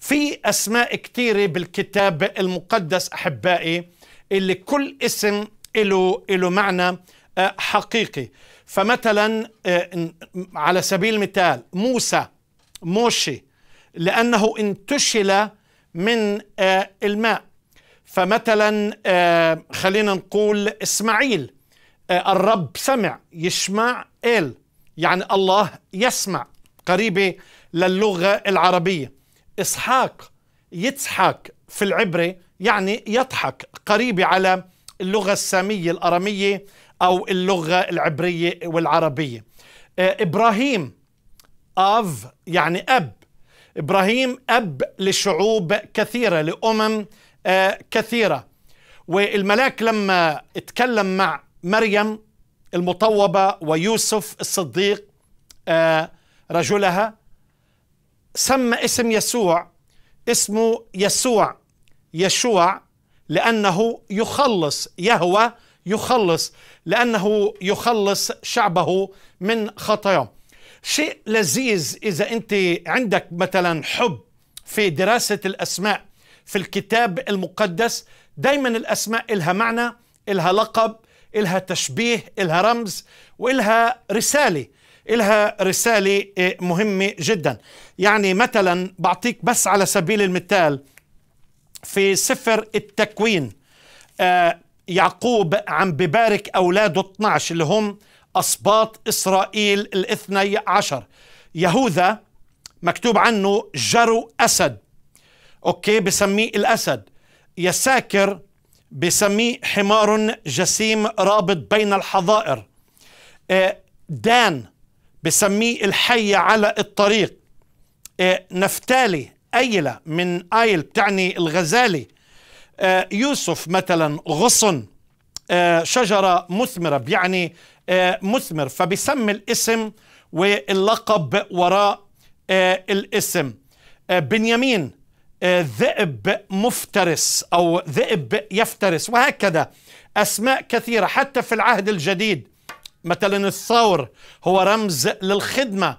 في أسماء كثيرة بالكتاب المقدس أحبائي اللي كل اسم له له معنى آه، حقيقي فمثلا آه، على سبيل المثال موسى موشي لأنه انتشل من آه، الماء فمثلا خلينا نقول إسماعيل الرب سمع يشمع إل يعني الله يسمع قريبة للغة العربية إسحاق يتحك في العبرة يعني يضحك قريبة على اللغة السامية الأرامية أو اللغة العبرية والعربية آه، إبراهيم أف يعني أب إبراهيم أب لشعوب كثيرة لأمم آه، كثيرة والملاك لما اتكلم مع مريم المطوبة ويوسف الصديق آه، رجلها سمى اسم يسوع اسمه يسوع يشوع لأنه يخلص يهوى يخلص لأنه يخلص شعبه من خطاياه شيء لذيذ إذا أنت عندك مثلا حب في دراسة الأسماء في الكتاب المقدس دايما الأسماء إلها معنى إلها لقب إلها تشبيه إلها رمز وإلها رسالة إلها رسالة آه، مهمة جدا يعني مثلا بعطيك بس على سبيل المثال في سفر التكوين آه، يعقوب عم ببارك أولاده 12 اللي هم أسباط إسرائيل الاثني عشر يهوذا مكتوب عنه جرو أسد أوكي بسميه الأسد يساكر بسميه حمار جسيم رابط بين الحظائر آه، دان بسميه الحية على الطريق آه، نفتالي أيلة من آيل بتعني الغزالي آه، يوسف مثلا غصن آه، شجرة مثمرة بيعني مثمر فبيسمي الاسم واللقب وراء الاسم بنيامين ذئب مفترس أو ذئب يفترس وهكذا أسماء كثيرة حتى في العهد الجديد مثلا الثور هو رمز للخدمة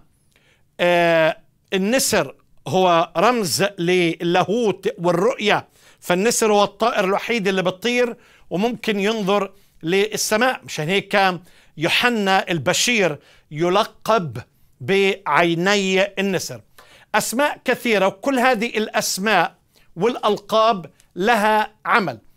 آه النسر هو رمز للاهوت والرؤية فالنسر هو الطائر الوحيد اللي بتطير وممكن ينظر للسماء مشان هيك يوحنا البشير يلقب بعيني النسر أسماء كثيرة وكل هذه الأسماء والألقاب لها عمل